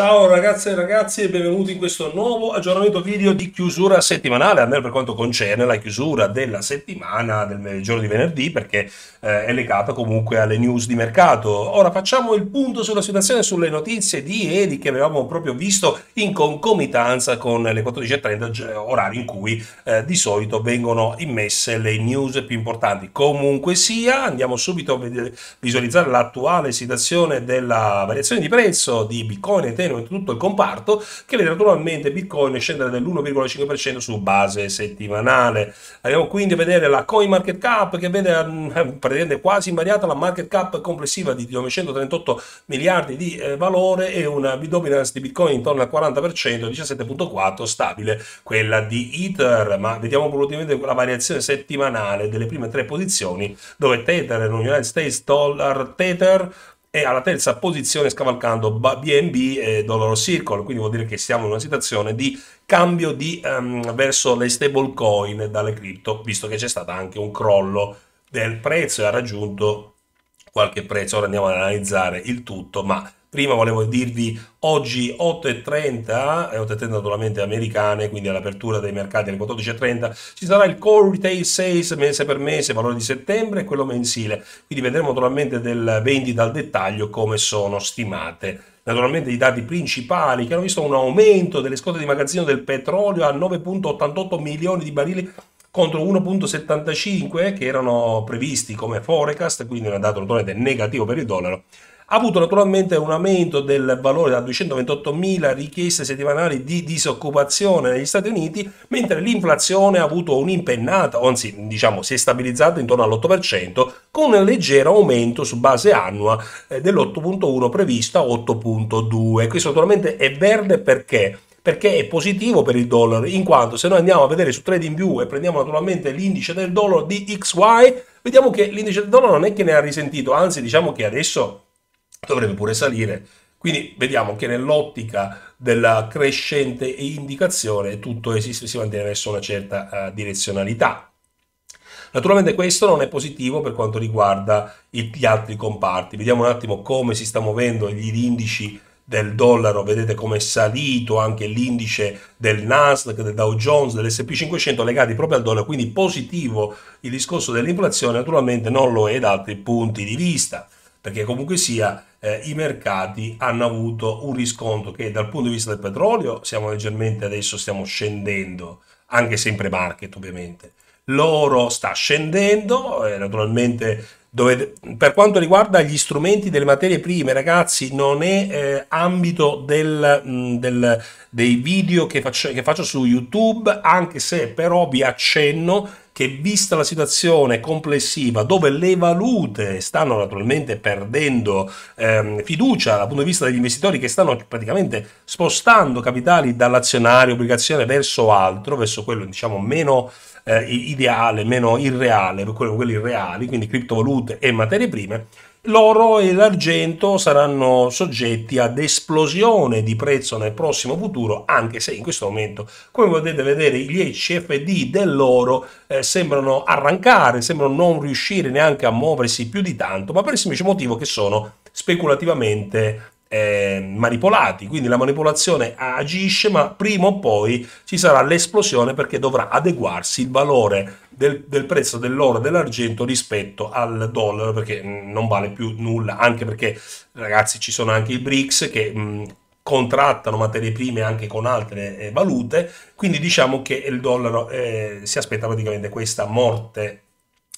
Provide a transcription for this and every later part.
Ciao ragazze e ragazzi e benvenuti in questo nuovo aggiornamento video di chiusura settimanale, almeno per quanto concerne la chiusura della settimana del giorno di venerdì perché eh, è legata comunque alle news di mercato. Ora facciamo il punto sulla situazione sulle notizie di ieri che avevamo proprio visto in concomitanza con le 14.30 orari in cui eh, di solito vengono immesse le news più importanti. Comunque sia, andiamo subito a visualizzare l'attuale situazione della variazione di prezzo di Bitcoin e Ethereum meno in tutto il comparto, che vede naturalmente Bitcoin scendere dell'1,5% su base settimanale. Andiamo quindi a vedere la Coin Market Cap che vede mm, praticamente quasi invariata la market cap complessiva di 938 miliardi di eh, valore e una dominance di Bitcoin intorno al 40%, 17.4 stabile quella di Ether, ma vediamo volutamente la variazione settimanale delle prime tre posizioni dove Tether, in United States Dollar Tether e alla terza posizione scavalcando BNB e Dollar Circle, quindi vuol dire che siamo in una situazione di cambio di, um, verso le stable coin dalle cripto, visto che c'è stato anche un crollo del prezzo e ha raggiunto qualche prezzo. Ora andiamo ad analizzare il tutto, ma prima volevo dirvi oggi 8.30, e 8.30 eh, naturalmente americane, quindi all'apertura dei mercati alle 14.30, ci sarà il core retail sales mese per mese, valore di settembre e quello mensile, quindi vedremo naturalmente del vendita al dettaglio come sono stimate naturalmente i dati principali che hanno visto un aumento delle scorte di magazzino del petrolio a 9.88 milioni di barili contro 1.75 che erano previsti come forecast, quindi un dato naturalmente negativo per il dollaro ha avuto naturalmente un aumento del valore da 228.000 richieste settimanali di disoccupazione negli Stati Uniti, mentre l'inflazione ha avuto un'impennata, anzi diciamo si è stabilizzata intorno all'8%, con un leggero aumento su base annua eh, dell'8.1 prevista 8.2. Questo naturalmente è verde perché perché è positivo per il dollaro, in quanto se noi andiamo a vedere su TradingView e prendiamo naturalmente l'indice del dollaro di XY, vediamo che l'indice del dollaro non è che ne ha risentito, anzi diciamo che adesso dovrebbe pure salire. Quindi vediamo che nell'ottica della crescente indicazione tutto esiste, si mantiene verso una certa uh, direzionalità. Naturalmente questo non è positivo per quanto riguarda il, gli altri comparti. Vediamo un attimo come si sta muovendo gli indici del dollaro, vedete come è salito anche l'indice del Nasdaq, del Dow Jones, dell'SP 500 legati proprio al dollaro, quindi positivo il discorso dell'inflazione, naturalmente non lo è da altri punti di vista perché comunque sia eh, i mercati hanno avuto un riscontro che dal punto di vista del petrolio siamo leggermente adesso stiamo scendendo, anche sempre market ovviamente. L'oro sta scendendo, eh, naturalmente dove, per quanto riguarda gli strumenti delle materie prime, ragazzi, non è eh, ambito del, del, dei video che faccio, che faccio su YouTube, anche se però vi accenno che vista la situazione complessiva dove le valute stanno naturalmente perdendo ehm, fiducia dal punto di vista degli investitori che stanno praticamente spostando capitali dall'azionario obbligazione verso altro, verso quello diciamo meno eh, ideale, meno irreale, per quelli reali, quindi criptovalute e materie prime, l'oro e l'argento saranno soggetti ad esplosione di prezzo nel prossimo futuro, anche se in questo momento, come potete vedere, gli HFD dell'oro eh, sembrano arrancare, sembrano non riuscire neanche a muoversi più di tanto, ma per il semplice motivo che sono speculativamente eh, manipolati, quindi la manipolazione agisce, ma prima o poi ci sarà l'esplosione perché dovrà adeguarsi il valore del, del prezzo dell'oro e dell'argento rispetto al dollaro, perché mm, non vale più nulla, anche perché ragazzi ci sono anche i BRICS che... Mh, mm, contrattano materie prime anche con altre eh, valute, quindi diciamo che il dollaro eh, si aspetta praticamente questa morte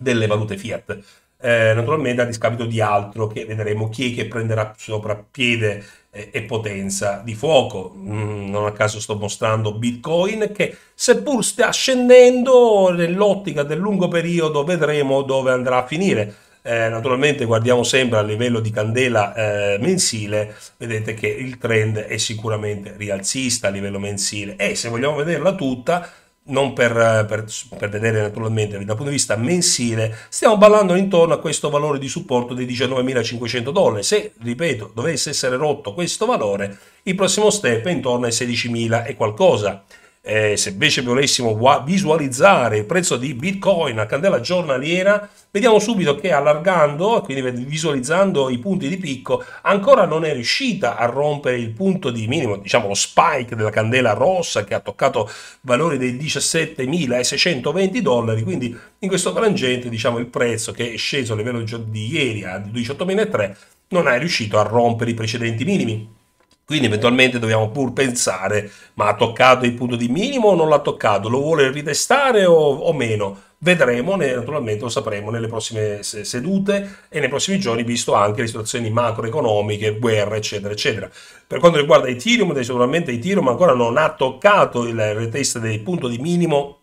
delle valute fiat eh, naturalmente a discapito di altro che vedremo chi è che prenderà soprappiede eh, e potenza di fuoco. Mm, non a caso sto mostrando Bitcoin che seppur sta scendendo nell'ottica del lungo periodo vedremo dove andrà a finire. Eh, naturalmente guardiamo sempre a livello di candela eh, mensile, vedete che il trend è sicuramente rialzista a livello mensile e se vogliamo vederla tutta non per, eh, per, per, vedere naturalmente dal punto di vista mensile, stiamo ballando intorno a questo valore di supporto dei 19.500 dollari. Se, ripeto, dovesse essere rotto questo valore, il prossimo step è intorno ai 16.000 e qualcosa. Eh, se invece volessimo visualizzare il prezzo di Bitcoin a candela giornaliera, vediamo subito che allargando, quindi visualizzando i punti di picco, ancora non è riuscita a rompere il punto di minimo, diciamo lo spike della candela rossa che ha toccato valori dei 17.620 dollari, quindi in questo frangente diciamo il prezzo che è sceso a livello di ieri a 18.003 non è riuscito a rompere i precedenti minimi. Quindi eventualmente dobbiamo pur pensare, ma ha toccato il punto di minimo o non l'ha toccato? Lo vuole ritestare o, o meno? Vedremo, naturalmente lo sapremo nelle prossime sedute e nei prossimi giorni, visto anche le situazioni macroeconomiche, guerra, eccetera, eccetera. Per quanto riguarda Ethereum, sicuramente Ethereum ancora non ha toccato il retest del punto di minimo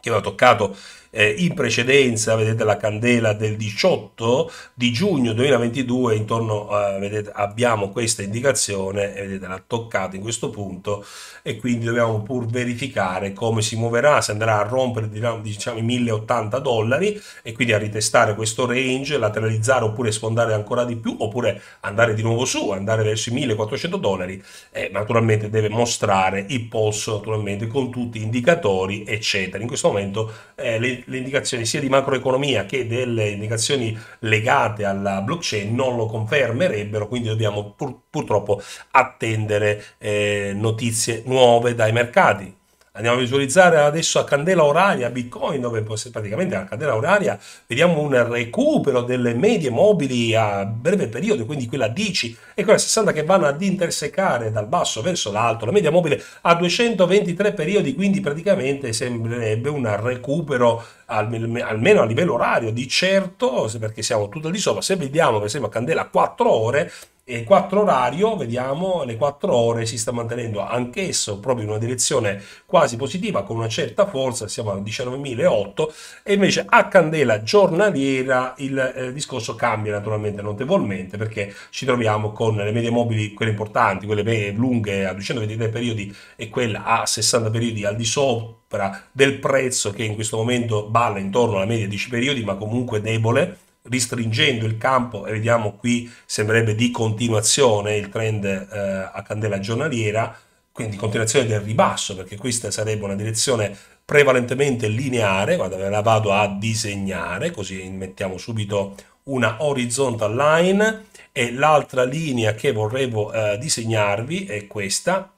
che aveva toccato eh, in precedenza, vedete la candela del 18 di giugno 2022, intorno a, eh, vedete, abbiamo questa indicazione, vedete l'ha toccata in questo punto e quindi dobbiamo pur verificare come si muoverà, se andrà a rompere diciamo, diciamo i 1080 dollari e quindi a ritestare questo range, lateralizzare oppure sfondare ancora di più oppure andare di nuovo su, andare verso i 1400 dollari, eh, naturalmente deve mostrare il polso naturalmente con tutti gli indicatori eccetera. In questo momento eh, le le indicazioni sia di macroeconomia che delle indicazioni legate alla blockchain non lo confermerebbero, quindi dobbiamo pur, purtroppo attendere eh, notizie nuove dai mercati andiamo a visualizzare adesso a candela oraria Bitcoin, dove praticamente a candela oraria vediamo un recupero delle medie mobili a breve periodo, quindi quella 10 e quella 60 che vanno ad intersecare dal basso verso l'alto, la media mobile a 223 periodi, quindi praticamente sembrerebbe un recupero almeno a livello orario di certo, perché siamo tutto di sopra, se vediamo per esempio a candela 4 ore, e 4 orario, vediamo, le 4 ore si sta mantenendo anch'esso proprio in una direzione quasi positiva con una certa forza, siamo a 19.008 e invece a candela giornaliera il eh, discorso cambia naturalmente notevolmente perché ci troviamo con le medie mobili, quelle importanti, quelle lunghe a 223 periodi e quella a 60 periodi al di sopra del prezzo che in questo momento balla intorno alla media 10 periodi ma comunque debole ristringendo il campo e vediamo qui sembrerebbe di continuazione il trend eh, a candela giornaliera, quindi continuazione del ribasso perché questa sarebbe una direzione prevalentemente lineare, vado, la vado a disegnare così mettiamo subito una horizontal line e l'altra linea che vorrevo eh, disegnarvi è questa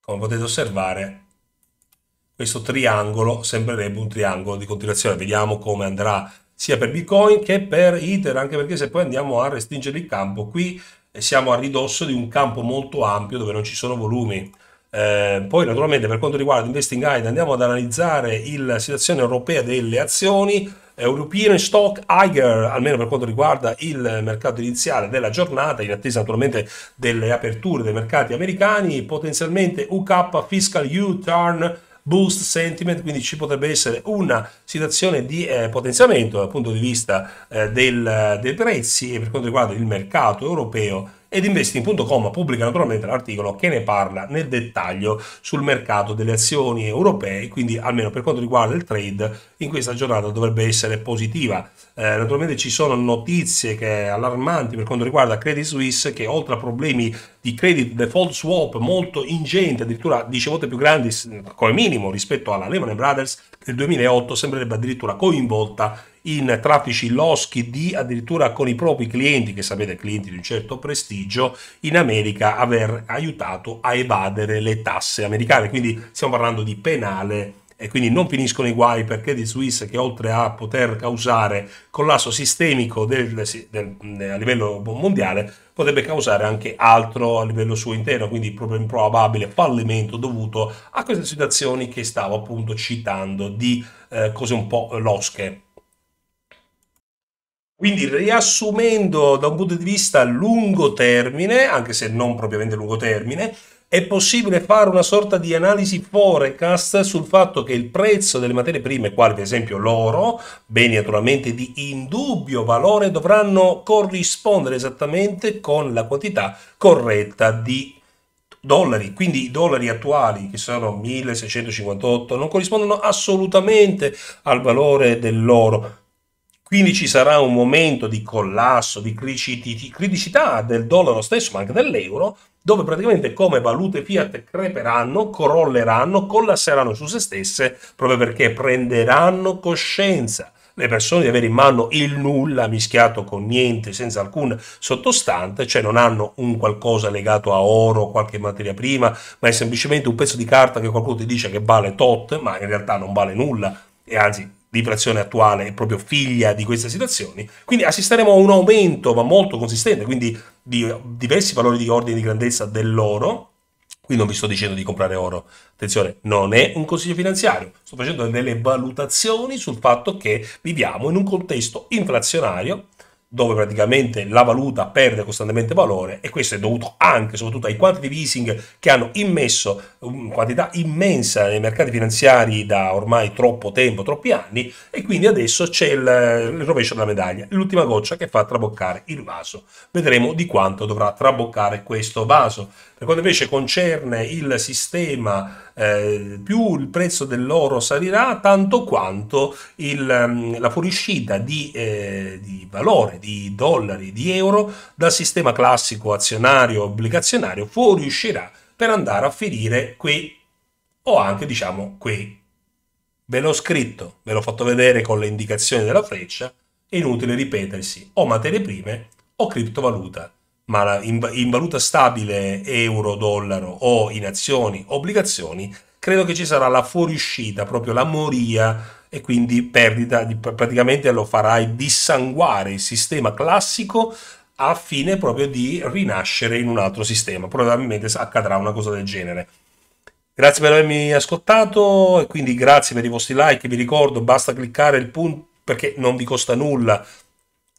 come potete osservare questo triangolo sembrerebbe un triangolo di continuazione. Vediamo come andrà sia per Bitcoin che per Ether, anche perché se poi andiamo a restringere il campo, qui siamo a ridosso di un campo molto ampio dove non ci sono volumi. Eh, poi naturalmente per quanto riguarda Investing Guide andiamo ad analizzare il, la situazione europea delle azioni, European Stock Higher, almeno per quanto riguarda il mercato iniziale della giornata, in attesa naturalmente delle aperture dei mercati americani, potenzialmente UK Fiscal U-Turn boost sentiment, quindi ci potrebbe essere una situazione di eh, potenziamento dal punto di vista eh, del, dei prezzi e per quanto riguarda il mercato europeo ed investing.com pubblica naturalmente l'articolo che ne parla nel dettaglio sul mercato delle azioni europee, quindi almeno per quanto riguarda il trade in questa giornata dovrebbe essere positiva. Eh, naturalmente ci sono notizie che allarmanti per quanto riguarda Credit Suisse che oltre a problemi di credit default swap molto ingente, addirittura 10 volte più grandi come minimo rispetto alla Lehman Brothers del 2008, sembrerebbe addirittura coinvolta in traffici loschi di addirittura con i propri clienti, che sapete clienti di un certo prestigio, in America aver aiutato a evadere le tasse americane. Quindi stiamo parlando di penale e quindi non finiscono i guai per Credit Suisse che oltre a poter causare collasso sistemico del, del, del, a livello mondiale potrebbe causare anche altro a livello suo interno, quindi proprio improbabile fallimento dovuto a queste situazioni che stavo appunto citando di eh, cose un po' losche. Quindi riassumendo da un punto di vista lungo termine, anche se non propriamente lungo termine, è possibile fare una sorta di analisi forecast sul fatto che il prezzo delle materie prime, quali per esempio l'oro, beni naturalmente di indubbio valore, dovranno corrispondere esattamente con la quantità corretta di dollari, quindi i dollari attuali che sono 1658 non corrispondono assolutamente al valore dell'oro quindi ci sarà un momento di collasso, di criticità del dollaro stesso, ma anche dell'euro, dove praticamente come valute fiat creperanno, crolleranno, collasseranno su se stesse, proprio perché prenderanno coscienza le persone di avere in mano il nulla mischiato con niente, senza alcun sottostante, cioè non hanno un qualcosa legato a oro, qualche materia prima, ma è semplicemente un pezzo di carta che qualcuno ti dice che vale tot, ma in realtà non vale nulla, e anzi l'inflazione attuale è proprio figlia di queste situazioni, quindi assisteremo a un aumento, ma molto consistente, quindi di diversi valori di ordine di grandezza dell'oro, Qui non vi sto dicendo di comprare oro, attenzione, non è un consiglio finanziario, sto facendo delle valutazioni sul fatto che viviamo in un contesto inflazionario dove praticamente la valuta perde costantemente valore e questo è dovuto anche e soprattutto ai quantitative easing che hanno immesso um, quantità immensa nei mercati finanziari da ormai troppo tempo, troppi anni e quindi adesso c'è il, il rovescio della medaglia, l'ultima goccia che fa traboccare il vaso. Vedremo di quanto dovrà traboccare questo vaso. Per quanto invece concerne il sistema eh, più il prezzo dell'oro salirà, tanto quanto il, mm, la fuoriuscita di, eh, di, valore, di dollari, di euro dal sistema classico azionario obbligazionario fuoriuscirà per andare a finire qui o anche diciamo qui. Ve l'ho scritto, ve l'ho fatto vedere con le indicazioni della freccia, è inutile ripetersi, o materie prime o criptovaluta ma in, in valuta stabile euro-dollaro o in azioni, obbligazioni, credo che ci sarà la fuoriuscita, proprio la moria e quindi perdita, di, praticamente lo farai dissanguare il sistema classico a fine proprio di rinascere in un altro sistema. Probabilmente accadrà una cosa del genere. Grazie per avermi ascoltato e quindi grazie per i vostri like. Vi ricordo, basta cliccare il punto perché non vi costa nulla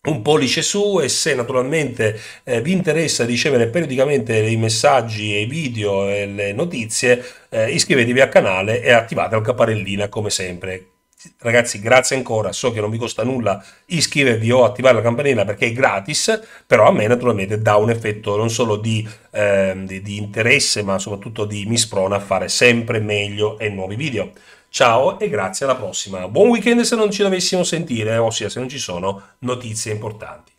un pollice su e se naturalmente eh, vi interessa ricevere periodicamente i messaggi i video e le notizie eh, iscrivetevi al canale e attivate la campanellina come sempre ragazzi grazie ancora so che non vi costa nulla iscrivervi o attivare la campanella perché è gratis però a me naturalmente dà un effetto non solo di, eh, di, di interesse ma soprattutto di mi sprona a fare sempre meglio e nuovi video Ciao e grazie alla prossima. Buon weekend se non ci dovessimo sentire, ossia se non ci sono notizie importanti.